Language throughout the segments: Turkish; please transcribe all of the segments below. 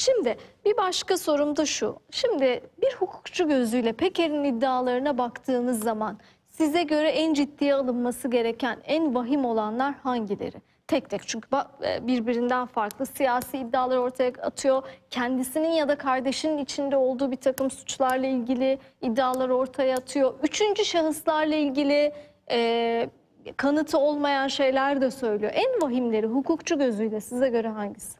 Şimdi bir başka sorum da şu. Şimdi bir hukukçu gözüyle Peker'in iddialarına baktığınız zaman size göre en ciddiye alınması gereken, en vahim olanlar hangileri? Tek tek çünkü e, birbirinden farklı siyasi iddialar ortaya atıyor. Kendisinin ya da kardeşinin içinde olduğu bir takım suçlarla ilgili iddialar ortaya atıyor. Üçüncü şahıslarla ilgili e, kanıtı olmayan şeyler de söylüyor. En vahimleri hukukçu gözüyle size göre hangisi?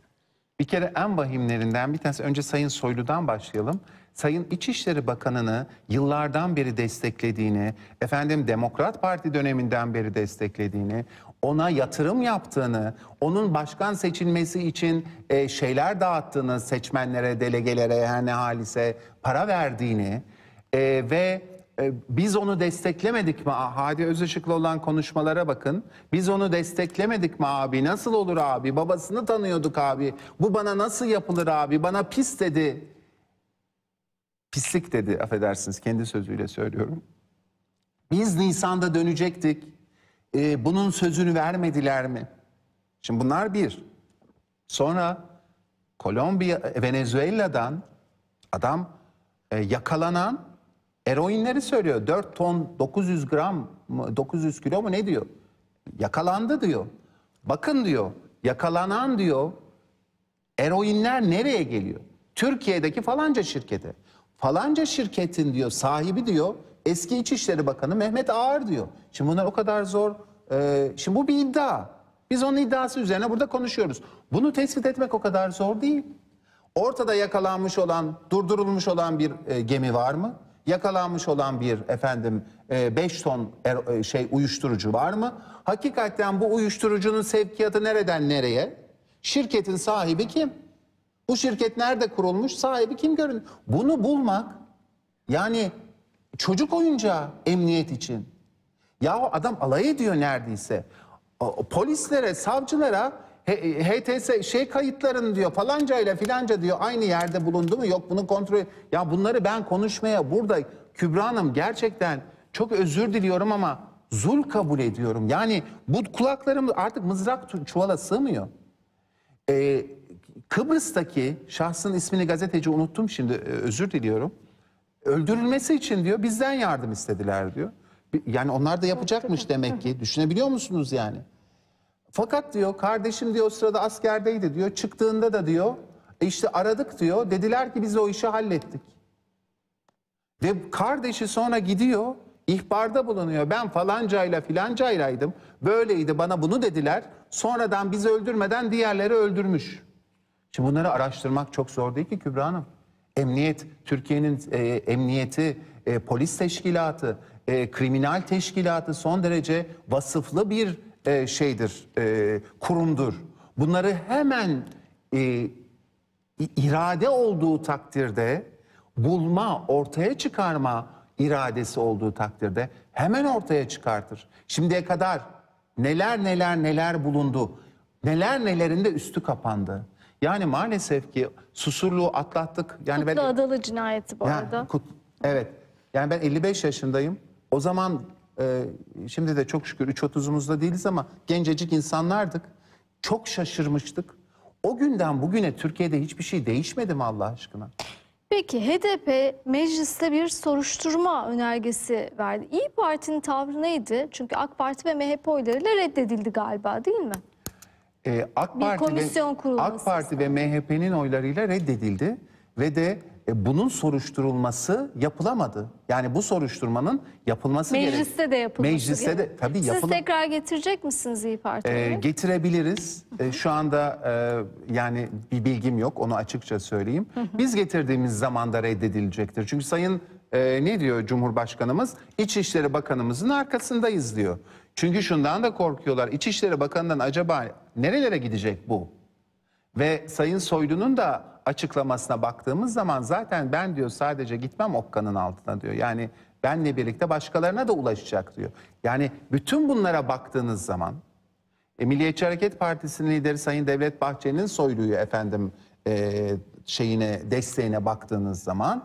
Bir kere en vahimlerinden bir tanesi önce Sayın Soylu'dan başlayalım. Sayın İçişleri Bakanı'nı yıllardan beri desteklediğini, efendim Demokrat Parti döneminden beri desteklediğini, ona yatırım yaptığını, onun başkan seçilmesi için e, şeyler dağıttığını, seçmenlere, delegelere, ne halise para verdiğini e, ve ee, biz onu desteklemedik mi? Hadi Özışık'la olan konuşmalara bakın. Biz onu desteklemedik mi abi? Nasıl olur abi? Babasını tanıyorduk abi. Bu bana nasıl yapılır abi? Bana pis dedi. Pislik dedi affedersiniz kendi sözüyle söylüyorum. Biz Nisan'da dönecektik. Ee, bunun sözünü vermediler mi? Şimdi bunlar bir. Sonra Kolombiya, Venezuela'dan adam e, yakalanan Eroinleri söylüyor. 4 ton 900 gram 900 kilo mu ne diyor? Yakalandı diyor. Bakın diyor yakalanan diyor eroinler nereye geliyor? Türkiye'deki falanca şirkete. Falanca şirketin diyor sahibi diyor eski İçişleri Bakanı Mehmet Ağar diyor. Şimdi bunlar o kadar zor. Ee, şimdi bu bir iddia. Biz onun iddiası üzerine burada konuşuyoruz. Bunu tespit etmek o kadar zor değil. Ortada yakalanmış olan, durdurulmuş olan bir e, gemi var mı? yakalanmış olan bir efendim 5 e, ton er, e, şey uyuşturucu var mı? Hakikaten bu uyuşturucunun sevkiyatı nereden nereye? Şirketin sahibi kim? Bu şirket nerede kurulmuş? Sahibi kim görün? Bunu bulmak yani çocuk oyuncağı emniyet için. Yahu adam alay ediyor neredeyse. Polislere, savcılara HTS şey kayıtların diyor falanca ile filanca diyor aynı yerde bulundu mu yok bunu kontrol ya bunları ben konuşmaya burada Kübra Hanım gerçekten çok özür diliyorum ama zul kabul ediyorum. Yani bu kulaklarım artık mızrak çuvala sığmıyor. Ee, Kıbrıs'taki şahsın ismini gazeteci unuttum şimdi e, özür diliyorum. Öldürülmesi için diyor bizden yardım istediler diyor. Yani onlar da yapacakmış demek ki. Düşünebiliyor musunuz yani? Fakat diyor kardeşim diyor o sırada askerdeydi diyor. Çıktığında da diyor e işte aradık diyor. Dediler ki biz o işi hallettik. Ve kardeşi sonra gidiyor ihbarda bulunuyor. Ben falancayla filancaylaydım. Böyleydi bana bunu dediler. Sonradan bizi öldürmeden diğerleri öldürmüş. Şimdi bunları araştırmak çok zor değil ki Kübra Hanım. Emniyet, Türkiye'nin e, emniyeti, e, polis teşkilatı, e, kriminal teşkilatı son derece vasıflı bir e, şeydir, e, kurumdur. Bunları hemen e, irade olduğu takdirde bulma, ortaya çıkarma iradesi olduğu takdirde hemen ortaya çıkartır. Şimdiye kadar neler neler neler bulundu. Neler nelerinde üstü kapandı. Yani maalesef ki susurluğu atlattık. Yani Kutlu ben, Adalı cinayeti bu yani, arada. Kut, evet. Yani ben 55 yaşındayım. O zaman ee, şimdi de çok şükür 3.30'umuzda değiliz ama gencecik insanlardık. Çok şaşırmıştık. O günden bugüne Türkiye'de hiçbir şey değişmedi mi Allah aşkına? Peki HDP mecliste bir soruşturma önergesi verdi. İyi Parti'nin tavrı neydi? Çünkü AK Parti ve MHP oylarıyla reddedildi galiba değil mi? Ee, AK bir Parti komisyon ve, kurulması. AK Parti ve MHP'nin oylarıyla reddedildi ve de e, bunun soruşturulması yapılamadı. Yani bu soruşturmanın yapılması gerekiyor. Mecliste gerek. de yapılması Mecliste de tabii Siz yapılı... tekrar getirecek misiniz İYİ Parti'ye? E, getirebiliriz. e, şu anda e, yani bir bilgim yok onu açıkça söyleyeyim. Biz getirdiğimiz zamanda reddedilecektir. Çünkü Sayın e, ne diyor Cumhurbaşkanımız? İçişleri Bakanımızın arkasındayız diyor. Çünkü şundan da korkuyorlar. İçişleri Bakanı'ndan acaba nerelere gidecek bu? Ve Sayın Soylu'nun da açıklamasına baktığımız zaman zaten ben diyor sadece gitmem okkanın altına diyor. Yani benle birlikte başkalarına da ulaşacak diyor. Yani bütün bunlara baktığınız zaman e, Milliyetçi Hareket Partisi'nin lideri Sayın Devlet Bahçeli'nin soyluyu efendim e, şeyine desteğine baktığınız zaman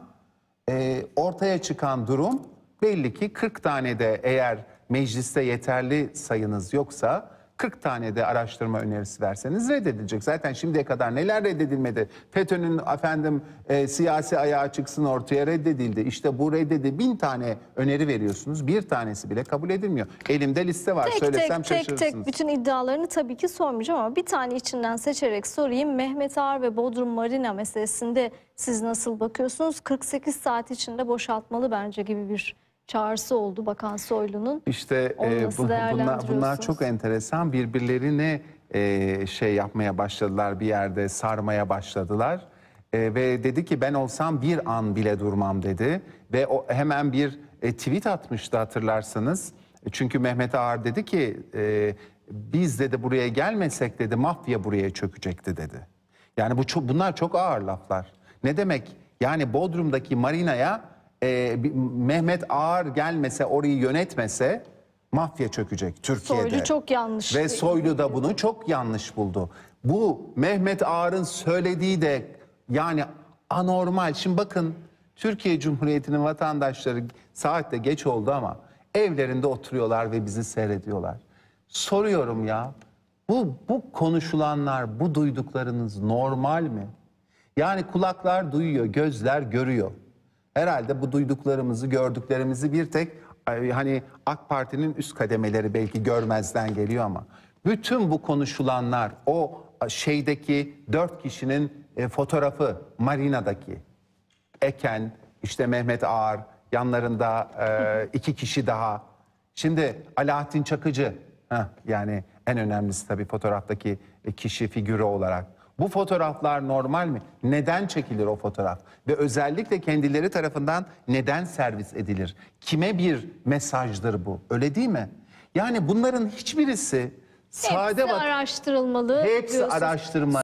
e, ortaya çıkan durum belli ki 40 tane de eğer mecliste yeterli sayınız yoksa 40 tane de araştırma önerisi verseniz reddedilecek. Zaten şimdiye kadar neler reddedilmedi? FETÖ'nün efendim e, siyasi ayağı çıksın ortaya reddedildi. İşte bu reddedi bin tane öneri veriyorsunuz. Bir tanesi bile kabul edilmiyor. Elimde liste var. Tek Söylesem tek tek tek bütün iddialarını tabii ki sormayacağım ama bir tane içinden seçerek sorayım. Mehmet Ağar ve Bodrum Marina meselesinde siz nasıl bakıyorsunuz? 48 saat içinde boşaltmalı bence gibi bir çağrısı oldu Bakan Soylu'nun. İşte e, bu, bunlar, bunlar çok enteresan. Birbirlerini e, şey yapmaya başladılar bir yerde sarmaya başladılar. E, ve dedi ki ben olsam bir an bile durmam dedi. Ve o hemen bir e, tweet atmıştı hatırlarsanız. E, çünkü Mehmet Ağar dedi ki e, biz dedi buraya gelmesek dedi mafya buraya çökecekti dedi. Yani bu çok, bunlar çok ağır laflar. Ne demek yani Bodrum'daki marinaya e, Mehmet Ağar gelmese orayı yönetmese mafya çökecek Türkiye'de. Soylu çok yanlış. Ve Soylu da bunu çok yanlış buldu. Bu Mehmet Ağar'ın söylediği de yani anormal. Şimdi bakın Türkiye Cumhuriyeti'nin vatandaşları saat de geç oldu ama evlerinde oturuyorlar ve bizi seyrediyorlar. Soruyorum ya bu, bu konuşulanlar, bu duyduklarınız normal mi? Yani kulaklar duyuyor, gözler görüyor. Herhalde bu duyduklarımızı, gördüklerimizi bir tek hani AK Parti'nin üst kademeleri belki görmezden geliyor ama bütün bu konuşulanlar o şeydeki dört kişinin e, fotoğrafı Marina'daki Eken, işte Mehmet Ağar, yanlarında e, iki kişi daha. Şimdi Alaaddin Çakıcı, heh, yani en önemlisi tabii fotoğraftaki kişi figürü olarak. Bu fotoğraflar normal mi? Neden çekilir o fotoğraf? Ve özellikle kendileri tarafından neden servis edilir? Kime bir mesajdır bu? Öyle değil mi? Yani bunların hiçbirisi sade Hepsi bak- araştırılmalı hepsi araştırılmalı.